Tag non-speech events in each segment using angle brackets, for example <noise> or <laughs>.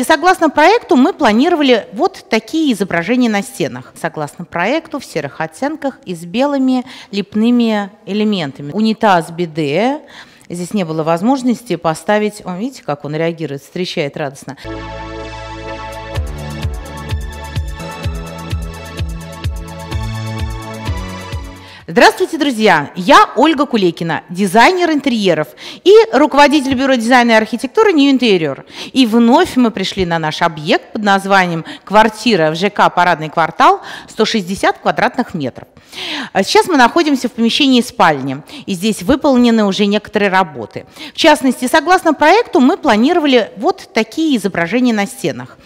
И согласно проекту мы планировали вот такие изображения на стенах. Согласно проекту, в серых оттенках и с белыми лепными элементами. Унитаз биде. Здесь не было возможности поставить... Он, видите, как он реагирует, встречает радостно. Здравствуйте, друзья! Я Ольга Кулейкина, дизайнер интерьеров и руководитель бюро дизайна и архитектуры New Interior. И вновь мы пришли на наш объект под названием «Квартира в ЖК Парадный квартал 160 квадратных метров». А сейчас мы находимся в помещении спальни, и здесь выполнены уже некоторые работы. В частности, согласно проекту, мы планировали вот такие изображения на стенах.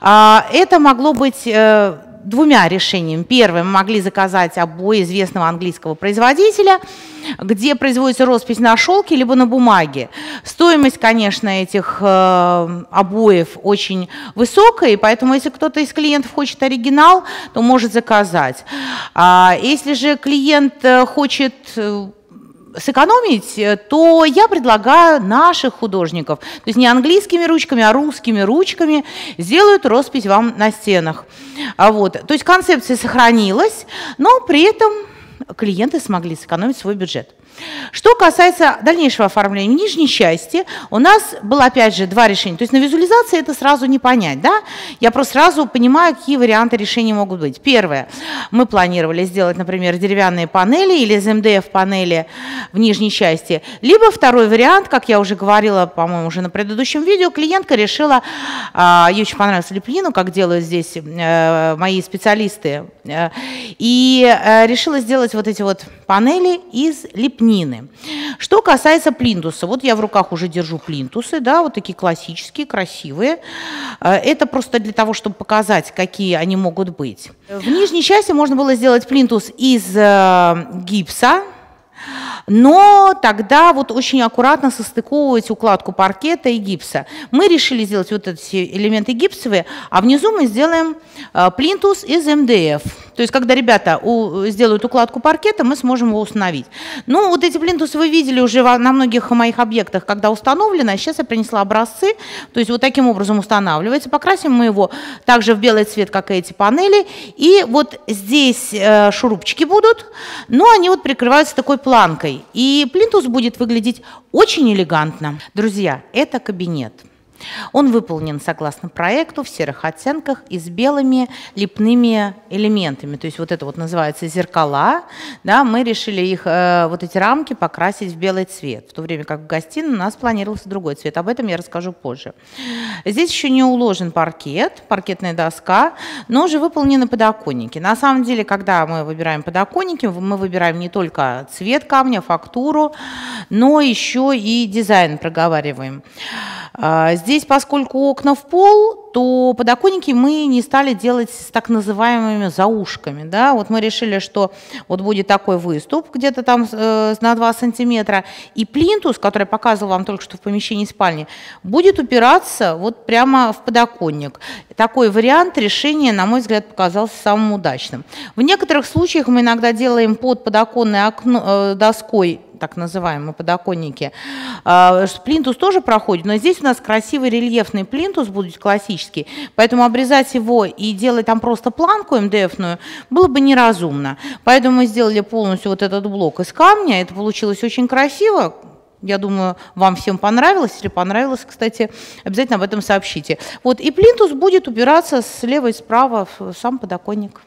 А, это могло быть э, двумя решениями. Первое, мы могли заказать обои известного английского производителя, где производится роспись на шелке либо на бумаге. Стоимость, конечно, этих э, обоев очень высокая, поэтому если кто-то из клиентов хочет оригинал, то может заказать. А если же клиент э, хочет э, сэкономить, э, то я предлагаю наших художников, то есть не английскими ручками, а русскими ручками, сделают роспись вам на стенах. А вот. То есть концепция сохранилась, но при этом клиенты смогли сэкономить свой бюджет. Что касается дальнейшего оформления, в нижней части у нас было опять же два решения. То есть на визуализации это сразу не понять. Да? Я просто сразу понимаю, какие варианты решения могут быть. Первое. Мы планировали сделать, например, деревянные панели или из МДФ панели в нижней части. Либо второй вариант, как я уже говорила, по-моему, уже на предыдущем видео, клиентка решила, а, ей очень понравилась лепнину, как делают здесь э, мои специалисты, э, и э, решила сделать вот эти вот панели из лепнины лепнины. Что касается плинтуса, вот я в руках уже держу плинтусы, да, вот такие классические, красивые. Э, это просто для того, чтобы показать, какие они могут быть. В нижней части можно было сделать плинтус из э, гипса, но тогда вот очень аккуратно состыковывать укладку паркета и гипса. Мы решили сделать вот эти элементы гипсовые, а внизу мы сделаем э, плинтус из МДФ. То есть, когда ребята сделают укладку паркета, мы сможем его установить. Ну, вот эти плинтусы вы видели уже на многих моих объектах, когда установлено. Сейчас я принесла образцы. То есть, вот таким образом устанавливается. Покрасим мы его также в белый цвет, как и эти панели. И вот здесь э, шурупчики будут, но ну, они вот прикрываются такой планкой малый, и плинтус будет выглядеть очень элегантно. Друзья, это кабинет. Он выполнен согласно проекту в серых оттенках и с белыми лепными элементами. То есть вот это вот называется зеркала. Да, мы решили их, э, вот эти рамки покрасить в белый цвет, в то время как в гостиной у нас планировался другой цвет. Об этом я расскажу позже. Здесь еще не уложен паркет, паркетная доска, но уже выполнены подоконники. На самом деле, когда мы выбираем подоконники, мы выбираем не только цвет камня, фактуру, но еще и дизайн проговариваем. А, здесь, поскольку окна в пол, то подоконники мы не стали делать с так называемыми заушками. Да? Вот мы решили, что вот будет такой выступ где-то там э, на 2 сантиметра, и плинтус, который я показывала вам только что в помещении спальни, будет упираться вот прямо в подоконник. Такой вариант решения, на мой взгляд, показался самым удачным. В некоторых случаях мы иногда делаем под подоконной окно, э, доской так называемые подоконники. А, плинтус тоже проходит, но здесь у нас красивый рельефный плинтус будет классический, поэтому обрезать его и делать там просто планку МДФную было бы неразумно. Поэтому мы сделали полностью вот этот блок из камня, это получилось очень красиво, я думаю, вам всем понравилось. Если понравилось, кстати, обязательно об этом сообщите. Вот, и плинтус будет убираться слева и справа в сам подоконник.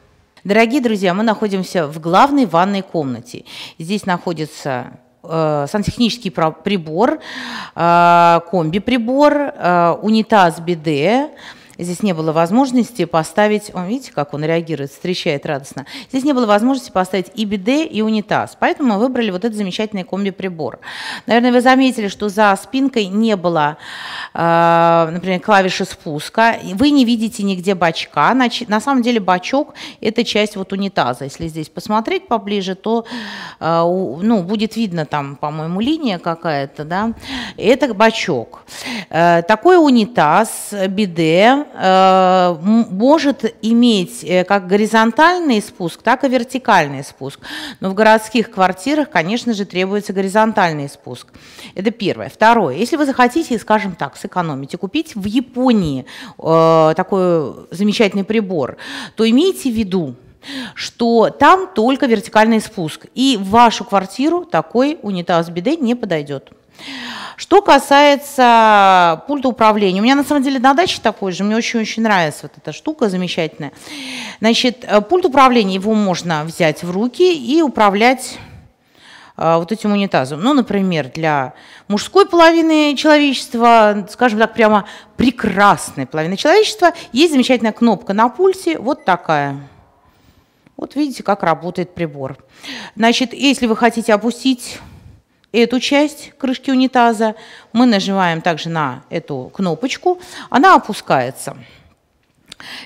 Дорогие друзья, мы находимся в главной ванной комнате. Здесь находится Э, сантехнический прибор, э, комби-прибор, э, унитаз, БД. Здесь не было возможности поставить, он, видите, как он реагирует, встречает радостно. Здесь не было возможности поставить и БД, и унитаз. Поэтому мы выбрали вот этот замечательный комби-прибор. Наверное, вы заметили, что за спинкой не было Э, например, клавиши спуска, вы не видите нигде бачка. На самом деле бачок – это часть вот унитаза. Если здесь посмотреть поближе, то э, ну, будет видно там, по-моему, линия какая-то. Да? Это бачок. Э, такой унитаз, биде, может иметь как горизонтальный спуск, так и вертикальный спуск. Но в городских квартирах, конечно же, требуется горизонтальный спуск. Это первое. Второе. Если вы захотите, скажем так, сэкономить купить в Японии э, такой замечательный прибор, то имейте в виду, что там только вертикальный спуск, и в вашу квартиру такой унитаз-биде не подойдет. Что касается пульта управления, у меня на самом деле на даче такой же, мне очень-очень нравится вот эта штука замечательная. Значит, э, пульт управления, его можно взять в руки и управлять а, вот этим унитазом. Ну, например, для мужской половины человечества, скажем так, прямо прекрасной половины человечества, есть замечательная кнопка на пульсе, вот такая. Вот видите, как работает прибор. Значит, если вы хотите опустить эту часть крышки унитаза, мы нажимаем также на эту кнопочку, она опускается.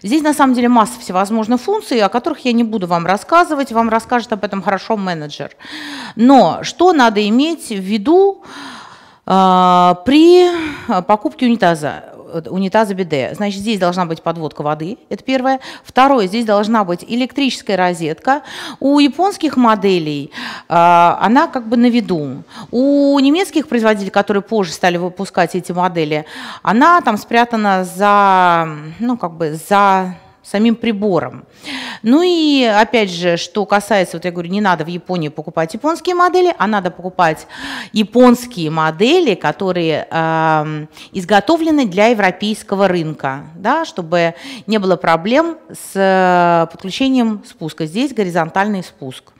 Здесь на самом деле масса всевозможных функций, о которых я не буду вам рассказывать, вам расскажет об этом хорошо менеджер. Но что надо иметь в виду э, при покупке унитаза? Э, унитаза биде. Значит, здесь должна быть подводка воды, это первое. Второе, здесь должна быть электрическая розетка. У японских моделей э, она как бы на виду. У немецких производителей, которые позже стали выпускать эти модели, она там спрятана за, ну, как бы за самим прибором. Ну и опять же, что касается, вот я говорю, не надо в Японии покупать японские модели, а надо покупать японские модели, которые э, изготовлены для европейского рынка, да, чтобы не было проблем с э, подключением спуска. Здесь горизонтальный спуск.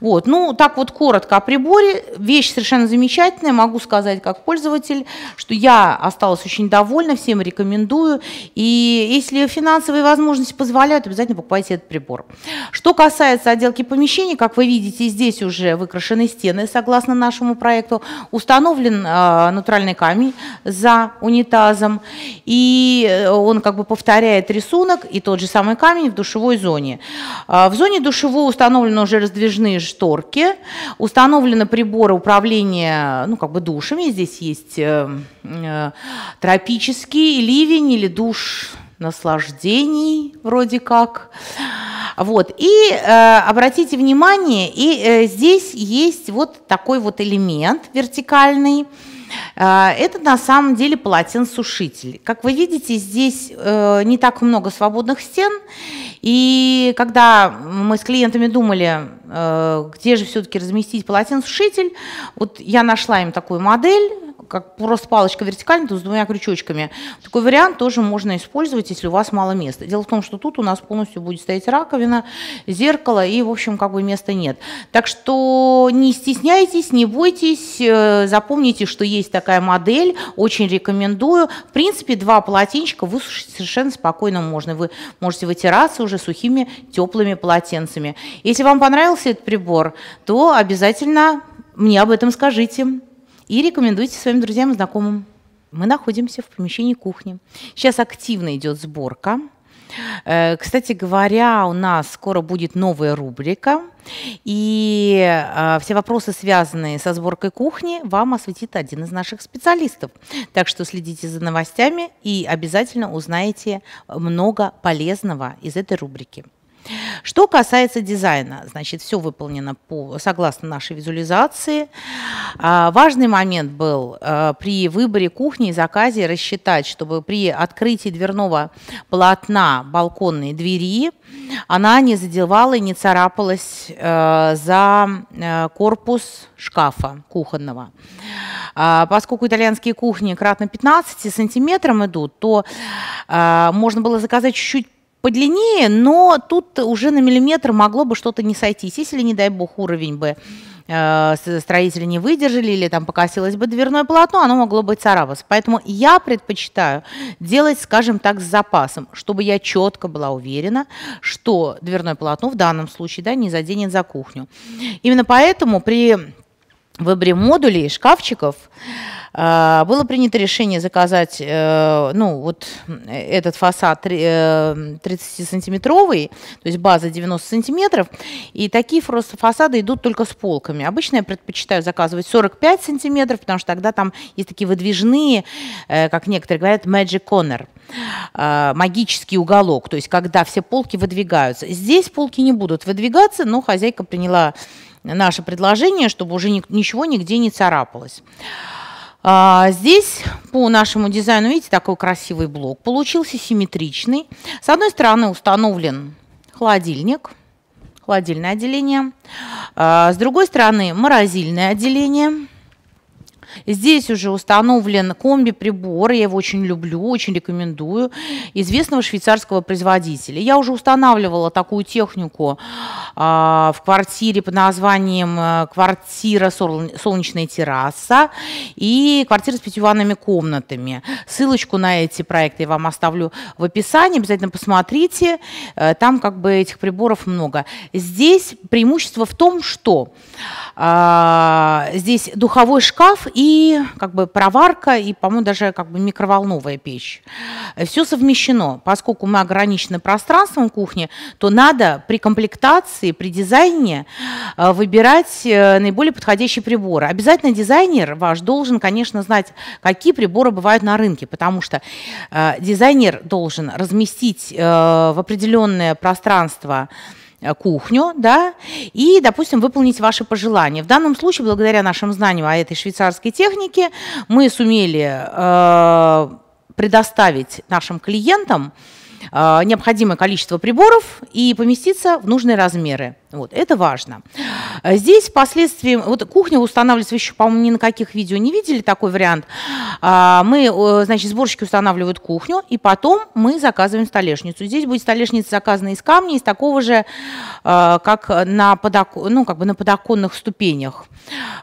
Вот. Ну, так вот коротко о приборе. Вещь совершенно замечательная. Могу сказать как пользователь, что я осталась очень довольна, всем рекомендую. И если финансовые возможности позволяют, обязательно покупайте этот прибор. Что касается отделки помещений, как вы видите, здесь уже выкрашены стены, согласно нашему проекту. Установлен э, натуральный камень за унитазом, и э, он как бы повторяет рисунок и тот же самый камень в душевой зоне. Э, в зоне душевой установлено уже раздвижение выдвижные шторки, установлены приборы управления ну, как бы душами. Здесь есть э, э, тропический ливень или душ наслаждений вроде как. Вот. И э, обратите внимание, и э, здесь есть вот такой вот элемент вертикальный. Э, это на самом деле полотенцесушитель. Как вы видите, здесь э, не так много свободных стен. И когда мы с клиентами думали, э, где же все-таки разместить полотенцесушитель, вот я нашла им такую модель, как просто палочка вертикально, то с двумя крючочками. Такой вариант тоже можно использовать, если у вас мало места. Дело в том, что тут у нас полностью будет стоять раковина, зеркало и, в общем, как бы места нет. Так что не стесняйтесь, не бойтесь, э, запомните, что есть такая модель, очень рекомендую. В принципе, два полотенчика высушить совершенно спокойно можно. Вы можете вытираться уже сухими теплыми полотенцами. Если вам понравился этот прибор, то обязательно мне об этом скажите и рекомендуйте своим друзьям и знакомым. Мы находимся в помещении кухни. Сейчас активно идет сборка. Э, кстати говоря, у нас скоро будет новая рубрика, и э, все вопросы, связанные со сборкой кухни, вам осветит один из наших специалистов. Так что следите за новостями и обязательно узнаете много полезного из этой рубрики. Что касается дизайна, значит, все выполнено по, согласно нашей визуализации. А, важный момент был а, при выборе кухни и заказе рассчитать, чтобы при открытии дверного полотна балконной двери она не задевала и не царапалась а, за а, корпус шкафа кухонного. А, поскольку итальянские кухни кратно 15 сантиметрам идут, то а, можно было заказать чуть-чуть подлиннее, но тут уже на миллиметр могло бы что-то не сойтись, если, не дай бог, уровень бы э, строители не выдержали или там покосилось бы дверное полотно, оно могло быть царапаться. Поэтому я предпочитаю делать, скажем так, с запасом, чтобы я четко была уверена, что дверное полотно в данном случае да, не заденет за кухню. Именно поэтому при выборе модулей, шкафчиков э, было принято решение заказать э, ну, вот этот фасад 30-сантиметровый, э, то есть база 90 сантиметров, и такие просто фасады идут только с полками. Обычно я предпочитаю заказывать 45 сантиметров, потому что тогда там есть такие выдвижные, как некоторые говорят, magic corner, магический уголок, то есть когда все полки выдвигаются. Здесь полки не будут выдвигаться, но хозяйка приняла наше предложение, чтобы уже ничего нигде не царапалось. А, здесь по нашему дизайну, видите, такой красивый блок получился симметричный. С одной стороны установлен холодильник, холодильное отделение. А, с другой стороны морозильное отделение – Здесь уже установлен комби-прибор, я его очень люблю, очень рекомендую, известного швейцарского производителя. Я уже устанавливала такую технику а, в квартире под названием э, «Квартира солнечная терраса» и «Квартира с пятью ванными комнатами». Ссылочку на эти проекты я вам оставлю в описании, обязательно посмотрите, э, там как бы этих приборов много. Здесь преимущество в том, что а, здесь духовой шкаф и и как бы проварка, и, по-моему, даже как бы микроволновая печь. Все совмещено. Поскольку мы ограничены пространством кухни, то надо при комплектации, при дизайне э, выбирать э, наиболее подходящие приборы. Обязательно дизайнер ваш должен, конечно, знать, какие приборы бывают на рынке, потому что э, дизайнер должен разместить в определенное пространство Э, кухню, да, и, допустим, выполнить ваши пожелания. В данном случае, благодаря нашим знаниям о этой швейцарской технике, мы сумели э, предоставить нашим клиентам э, необходимое количество приборов и поместиться в нужные размеры. Вот, это важно. Э, здесь впоследствии, вот кухня устанавливается, вы еще, по-моему, ни на каких видео не видели такой вариант. А, мы, значит, сборщики устанавливают кухню, и потом мы заказываем столешницу. Здесь будет столешница заказана из камня, из такого же, э, как на, подокон, ну, как бы на подоконных ступенях.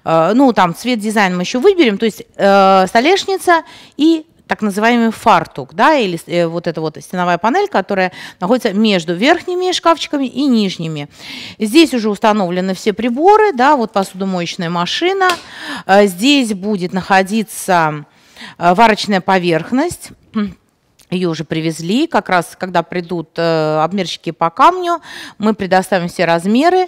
Э, ну, там цвет, дизайн мы еще выберем, то есть столешница и так называемый фартук, да, или э, вот эта вот стеновая панель, которая находится между верхними шкафчиками и нижними. Здесь уже установлены все приборы, да, вот посудомоечная машина. Э, здесь будет находиться э, варочная поверхность. Ее уже привезли, как раз когда придут э, обмерщики по камню, мы предоставим все размеры, э,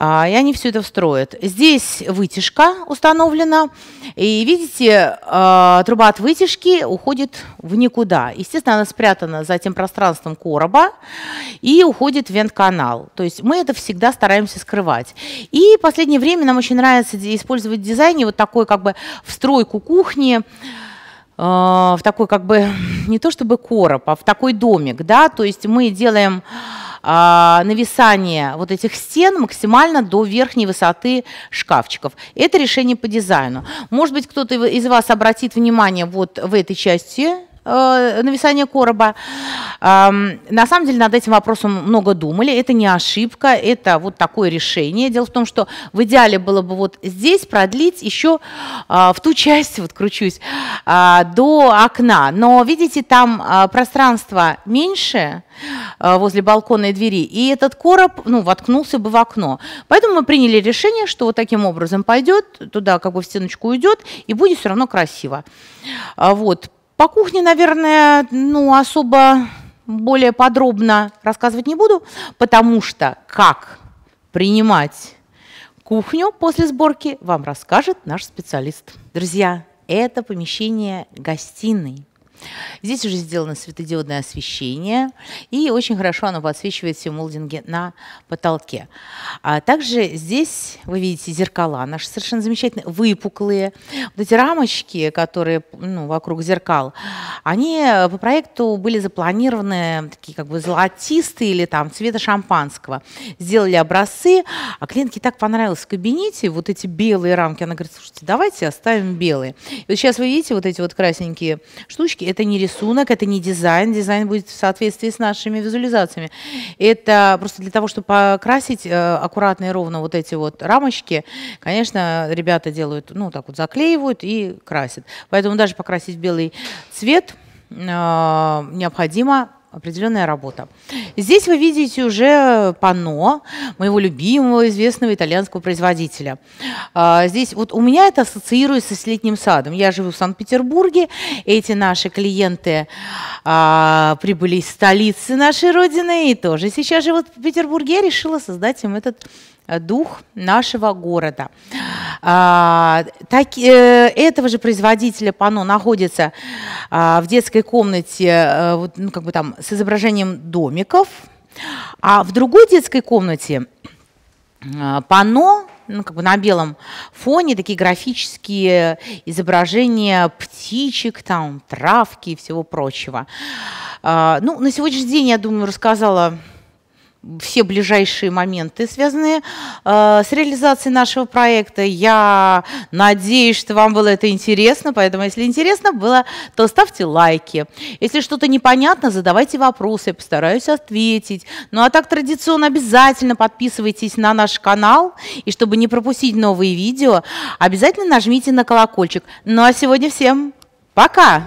и они все это встроят. Здесь вытяжка установлена, и видите, э, труба от вытяжки уходит в никуда. Естественно, она спрятана за тем пространством короба и уходит в вент-канал. То есть мы это всегда стараемся скрывать. И в последнее время нам очень нравится использовать в дизайне вот такой как бы встройку кухни, Э, в такой как бы, <laughs> не то чтобы короб, а в такой домик, да, то есть мы делаем а, нависание вот этих стен максимально до верхней высоты шкафчиков. Это решение по дизайну. Может быть, кто-то из вас обратит внимание вот в этой части Э, нависание короба. На самом деле над этим вопросом много думали. Это не ошибка, это вот такое решение. Дело в том, что в идеале было бы вот здесь продлить еще а, в ту часть, вот кручусь, а, до окна. Но видите, там а, пространство меньше возле балконной двери, и этот короб ну, воткнулся бы в окно. Поэтому мы приняли решение, что вот таким образом пойдет, туда как бы в стеночку уйдет, и будет все равно красиво. Вот. По кухне, наверное, ну, особо более подробно рассказывать не буду, потому что как принимать кухню после сборки вам расскажет наш специалист. Друзья, это помещение гостиной. Здесь уже сделано светодиодное освещение, и очень хорошо оно подсвечивает все молдинги на потолке. А также здесь вы видите зеркала наши совершенно замечательные, выпуклые. Вот эти рамочки, которые ну, вокруг зеркал, они э, по проекту были запланированы такие как бы золотистые или там цвета шампанского. Сделали образцы, а клиентке так понравилось в кабинете, вот эти белые рамки, она говорит, слушайте, давайте оставим белые. И вот сейчас вы видите вот эти вот красненькие штучки, это не рисунок, это не дизайн. Дизайн будет в соответствии с нашими визуализациями. Это просто для того, чтобы покрасить э, аккуратно и ровно вот эти вот рамочки, конечно, ребята делают, ну, так вот заклеивают и красят. Поэтому даже покрасить белый цвет э, необходимо определенная работа. Здесь вы видите уже панно моего любимого известного итальянского производителя. А, здесь вот у меня это ассоциируется с летним садом. Я живу в Санкт-Петербурге, эти наши клиенты а, прибыли из столицы нашей родины и тоже сейчас живут в Петербурге. Я решила создать им этот Э, дух нашего города. А, так, э, этого же производителя пано находится а, в детской комнате а, вот, ну, как бы там, с изображением домиков, а в другой детской комнате а, пано ну, как бы на белом фоне такие графические изображения птичек, там, травки и всего прочего. А, ну, на сегодняшний день, я думаю, рассказала все ближайшие моменты, связанные э, с реализацией нашего проекта. Я надеюсь, что вам было это интересно, поэтому, если интересно было, то ставьте лайки. Если что-то непонятно, задавайте вопросы, я постараюсь ответить. Ну а так традиционно обязательно подписывайтесь на наш канал, и чтобы не пропустить новые видео, обязательно нажмите на колокольчик. Ну а сегодня всем пока!